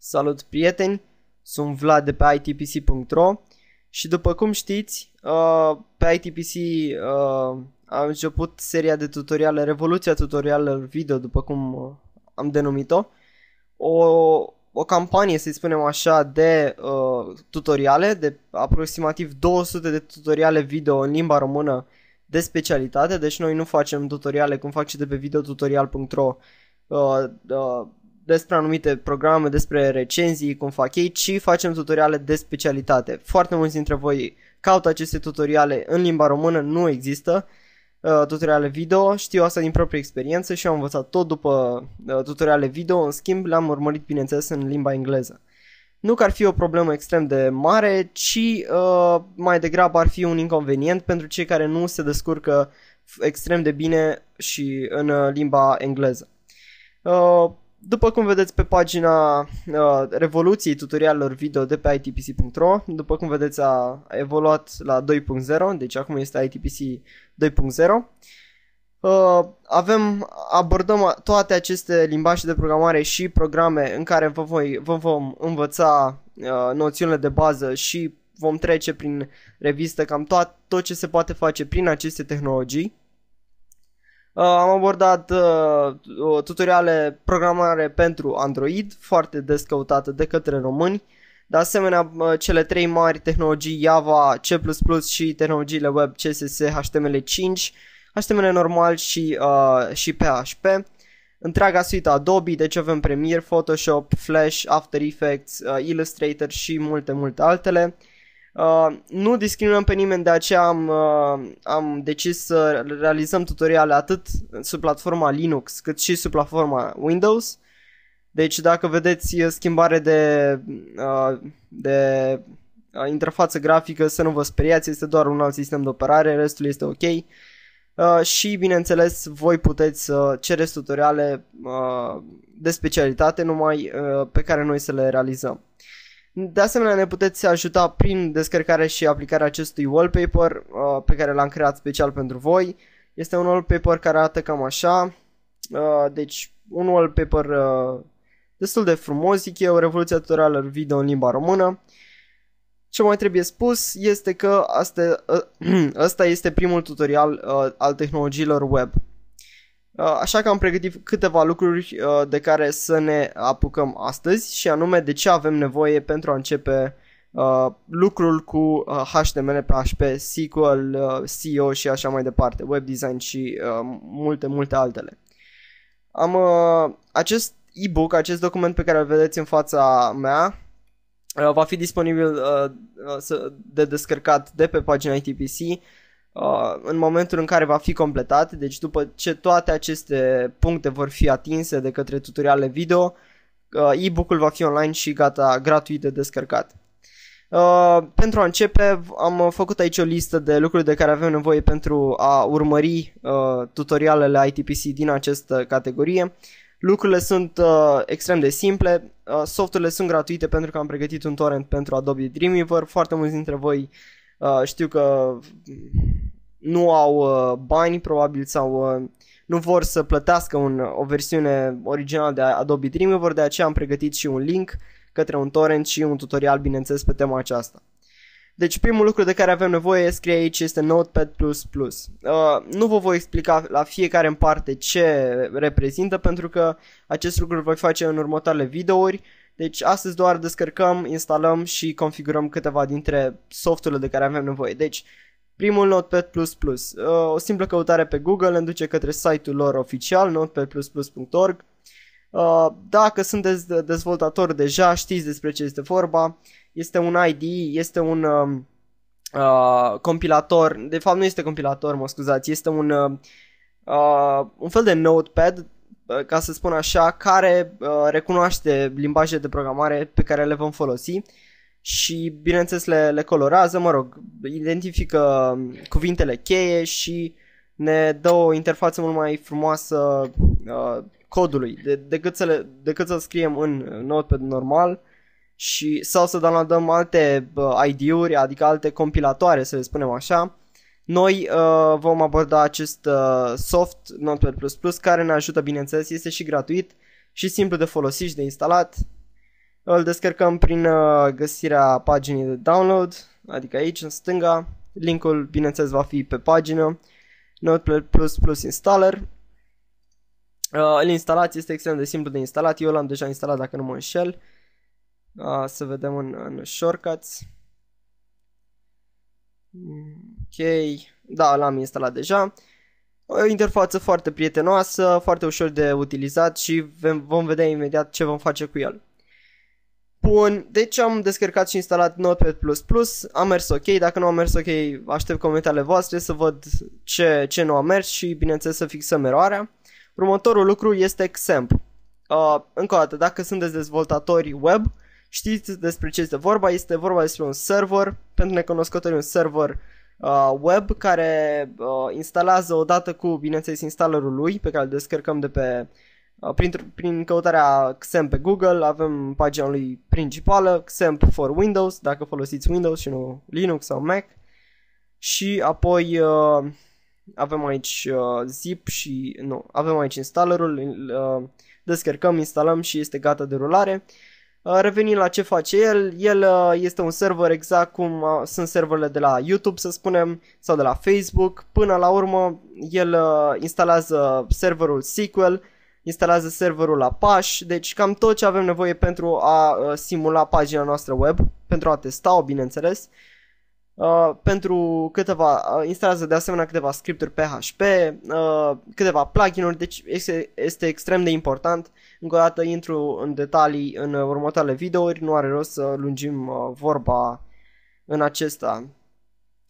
Salut prieteni, sunt Vlad de pe itpc.ro și după cum știți, uh, pe ITPC uh, am început seria de tutoriale, revoluția tutorialelor video, după cum uh, am denumit-o, o, o campanie, să spunem așa, de tutoriale, de aproximativ 200 de tutoriale video în limba română de specialitate, deci noi nu facem tutoriale cum fac și de pe videotutorial.ro despre anumite programe, despre recenzii, cum fac ei, ci facem tutoriale de specialitate. Foarte mulți dintre voi caută aceste tutoriale în limba română, nu există uh, tutoriale video, știu asta din proprie experiență și am învățat tot după uh, tutoriale video, în schimb le-am urmărit bineînțeles în limba engleză. Nu că ar fi o problemă extrem de mare, ci uh, mai degrabă ar fi un inconvenient pentru cei care nu se descurcă extrem de bine și în uh, limba engleză. Uh, după cum vedeți pe pagina uh, revoluției tutorialelor video de pe itpc.ro, după cum vedeți a, evoluat la 2.0, deci acum este ITPC 2.0. Uh, avem, abordăm toate aceste limbaje de programare și programe în care vă, voi, vă vom învăța uh, noțiunile de bază și vom trece prin revistă cam tot, tot ce se poate face prin aceste tehnologii. Uh, am abordat uh, tutoriale programare pentru Android, foarte des căutate de către români. De asemenea, uh, cele trei mari tehnologii Java, C++ și tehnologiile web CSS, HTML5, HTML normal și, uh, și PHP. Întreaga suite Adobe, deci avem Premiere, Photoshop, Flash, After Effects, uh, Illustrator și multe, multe altele. Uh, Uh, nu discriminăm pe nimeni, de aceea am, uh, am decis să realizăm tutoriale atât sub platforma Linux cât și sub platforma Windows. Deci dacă vedeți schimbare de, uh, de uh, interfață grafică, să nu vă speriați, este doar un alt sistem de operare, restul este ok. Uh, și bineînțeles voi puteți să uh, cereți tutoriale uh, de specialitate numai uh, pe care noi să le realizăm. De asemenea, ne puteți ajuta prin descărcarea și aplicarea acestui wallpaper uh, pe care l-am creat special pentru voi. Este un wallpaper care arată cam așa. Uh, deci, un wallpaper uh, destul de frumos, zic eu, Revoluția Tutorială video în limba română. Ce mai trebuie spus este că asta, uh, ăsta este primul tutorial uh, al tehnologiilor web. Uh, așa că am pregătit câteva lucruri uh, de care să ne apucăm astăzi și anume de ce avem nevoie pentru a începe uh, lucrul cu HTML, PHP, SQL, SEO și așa mai departe, web design și multe, multe altele. Am acest e-book, acest document pe care îl vedeți în fața mea, va fi disponibil de descărcat de pe pagina ITPC în momentul în care va fi completat, deci după ce toate aceste puncte vor fi atinse de către tutoriale video, uh, e-book-ul va fi online și gata, gratuit de descărcat. Uh, pentru a începe, am făcut aici o listă de lucruri de care avem nevoie pentru a urmări uh, tutorialele ITPC din această categorie. Lucrurile sunt uh, extrem de simple, uh, softurile sunt gratuite pentru că am pregătit un torrent pentru Adobe Dreamweaver, foarte mulți dintre voi uh, știu că nu au uh, bani probabil sau uh, nu vor să plătească un, o versiune originală de Adobe Dreamweaver, de aceea am pregătit și un link către un torrent și un tutorial, bineînțeles, pe tema aceasta. Deci primul lucru de care avem nevoie, scrie aici, este Notepad++. Uh, nu vă voi explica la fiecare în parte ce reprezintă, pentru că acest lucru îl voi face în următoarele videouri. Deci astăzi doar descărcăm, instalăm și configurăm câteva dintre softurile de care avem nevoie. Deci Primul Notepad++, uh, o simplă căutare pe Google îmi duce către site-ul lor oficial, notepad++.org. Uh, dacă sunteți dezvoltatori deja, știți despre ce este vorba. Este un IDE, este un um, uh, compilator, de fapt nu este compilator, mă scuzați, este un, uh, uh un fel de notepad, ca să spun așa, care uh, recunoaște limbaje de programare pe care le vom folosi. Uh, și bineînțeles le, le colorează, mă rog, identifică um, cuvintele cheie și ne dă o interfață mult mai frumoasă uh, codului de, decât, să le, decât să scriem în Notepad normal și sau să downloadăm alte uh, ID-uri, adică alte compilatoare, să le spunem așa. Noi uh, vom aborda acest uh, soft Notepad++ care ne ajută, bineînțeles, este și gratuit și simplu de folosit și de instalat. Îl descărcăm prin uh, găsirea paginii de download, adică aici în stânga. Linkul, bineînțeles, va fi pe pagină. Notepad++ installer. Uh, îl instalați, este extrem de simplu de instalat. Eu l-am deja instalat dacă nu mă înșel. Uh, să vedem în, în shortcuts. Ok, da, l-am instalat deja. O interfață foarte prietenoasă, foarte ușor de utilizat și vom vedea imediat ce vom face cu el. Bun, deci am descărcat și instalat Notepad++, a mers ok, dacă nu a mers ok, aștept comentariile voastre să văd ce, ce nu a mers și bineînțeles să fixăm eroarea. Următorul lucru este XAMPP. Uh, încă o dată, dacă sunteți dezvoltatori web, știți despre ce este vorba, este vorba despre un server, pentru necunoscători un server uh, web care uh, instalează odată cu, bineînțeles, instalerul lui pe care îl descărcăm de pe Uh, prin, prin căutarea XAMPP pe Google avem pagina lui principală, XAMPP for Windows, dacă folosiți Windows și nu Linux sau Mac. Și apoi uh, avem aici uh, zip și nu, avem aici installerul, uh, descărcăm, instalăm și este gata de rulare. Uh, revenind la ce face el, el uh, este un server exact cum uh, sunt serverele de la YouTube, să spunem, sau de la Facebook. Până la urmă, el uh, instalează serverul SQL, instalează serverul la pași, deci cam tot ce avem nevoie pentru a uh, simula pagina noastră web, pentru a testa-o, bineînțeles. Uh, pentru câteva, uh, instalează de asemenea câteva scripturi PHP, uh, câteva plugin-uri, deci este, este extrem de important. Încă o dată intru în detalii în următoarele videouri, nu are rost să lungim uh, vorba în acesta,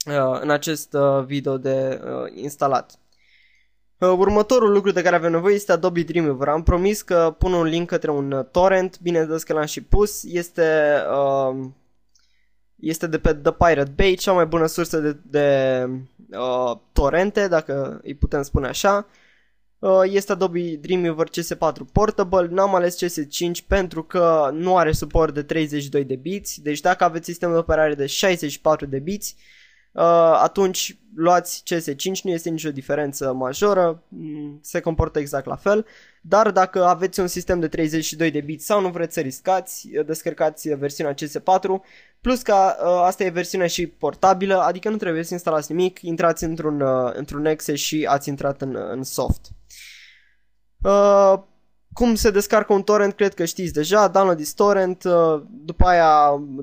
uh, în acest uh, video de uh, instalat. Uh, următorul lucru de care avem nevoie este Adobe Dreamweaver. Am promis că pun un link către un uh, torrent, bineînțeles că l-am și pus. Este, uh, este de pe The Pirate Bay, cea mai bună sursă de, de uh, torrente, dacă îi putem spune așa. Uh, este Adobe Dreamweaver CS4 Portable, n-am ales CS5 pentru că nu are suport de 32 de biți, deci dacă aveți sistem de operare de 64 de biți, Uh, atunci luați CS5, nu este nicio diferență majoră, mm, se comportă exact la fel, dar dacă aveți un sistem de 32 de bit sau nu vreți să riscați, uh, descărcați versiunea CS4, plus că uh, asta e versiunea și portabilă, adică nu trebuie să instalați nimic, intrați într-un, într-un exe și ați intrat în, în soft. Uh, cum se descarcă un torrent, cred că știți deja, downloadiți torrent, uh, după aia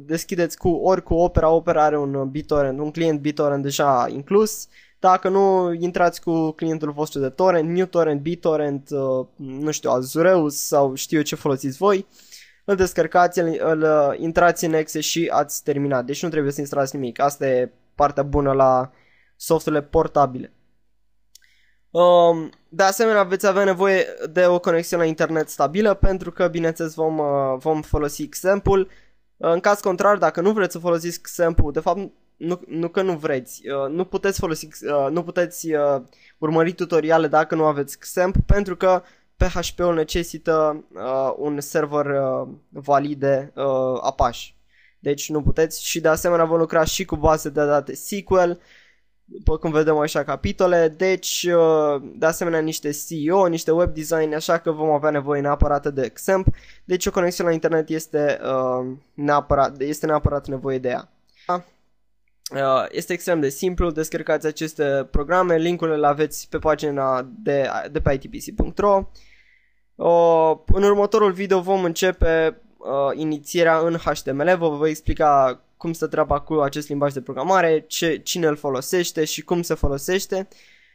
deschideți cu ori cu Opera, Opera are un uh, BitTorrent, un client BitTorrent deja inclus. Dacă nu, intrați cu clientul vostru de torrent, NewTorrent, BitTorrent, uh, nu știu, Azureus sau știu eu ce folosiți voi. Îl descărcați, îl, îl intrați în exe și ați terminat. Deci nu trebuie să instalați nimic. Asta e partea bună la softurile portabile. Um, de asemenea, veți avea nevoie de o conexiune la internet stabilă pentru că, bineînțeles, vom, uh, vom folosi xampl uh, În caz contrar, dacă nu vreți să folosiți XAMPL, de fapt, nu, nu că nu vreți, uh, nu puteți folosi, uh, nu puteți uh, urmări tutoriale dacă nu aveți XAMPL pentru că PHP-ul necesită uh, un server uh, de uh, Apache. Deci nu puteți și de asemenea vom lucra și cu baze de date SQL, după cum vedem așa capitole, deci uh, de asemenea niște CEO, niște web design, așa că vom avea nevoie neapărat de exemplu, deci o conexiune la internet este, uh, neapărat, este neapărat nevoie de ea. Uh, este extrem de simplu, descărcați aceste programe, linkurile le aveți pe pagina de, de pe itpc.ro. În următorul video vom începe inițierea în HTML, vă voi explica cum stă treaba cu acest limbaj de programare, ce, cine îl folosește și cum se folosește.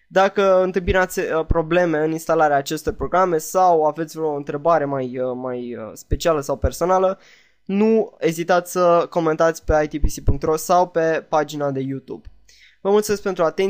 Dacă întâmpinați uh, probleme în instalarea acestor programe sau aveți vreo întrebare mai, uh, mai uh, specială sau personală, nu ezitați să comentați pe itpc.ro sau pe pagina de YouTube. Vă mulțumesc pentru atenție.